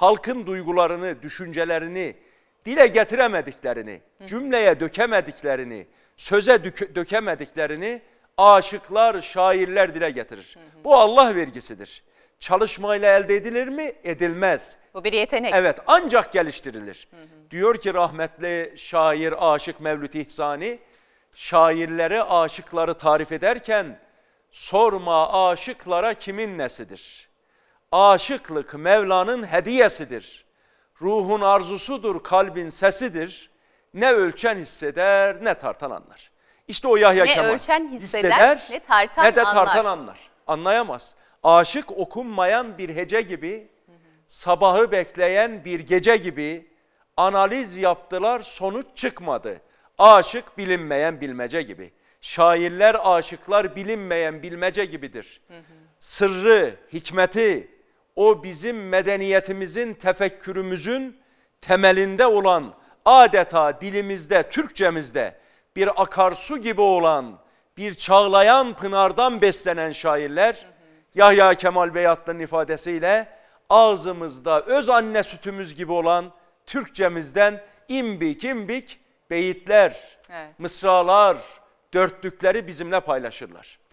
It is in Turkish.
halkın duygularını, düşüncelerini dile getiremediklerini, cümleye dökemediklerini, söze dökemediklerini aşıklar, şairler dile getirir. Bu Allah vergisidir. Çalışmayla elde edilir mi? Edilmez. Bu bir yetenek. Evet ancak geliştirilir. Diyor ki rahmetli şair aşık Mevlüt İhsani, şairlere aşıkları tarif ederken sorma aşıklara kimin nesidir? aşıklık Mevla'nın hediyesidir. Ruhun arzusudur, kalbin sesidir. Ne ölçen hisseder, ne tartan anlar. İşte o Yahya ne Kemal. Ne ölçen hisseder, hisseder ne tartan ne de tartan anlar. Anlayamaz. Aşık okunmayan bir hece gibi, sabahı bekleyen bir gece gibi analiz yaptılar, sonuç çıkmadı. Aşık bilinmeyen bilmece gibi. Şairler aşıklar bilinmeyen bilmece gibidir. Hı hı. Sırrı, hikmeti, o bizim medeniyetimizin, tefekkürümüzün temelinde olan adeta dilimizde, Türkçemizde bir akarsu gibi olan, bir çağlayan pınardan beslenen şairler Yahya Kemal Beyatlı'nın ifadesiyle ağzımızda öz anne sütümüz gibi olan Türkçemizden imbik imbik beyitler, evet. mısralar, dörtlükleri bizimle paylaşırlar.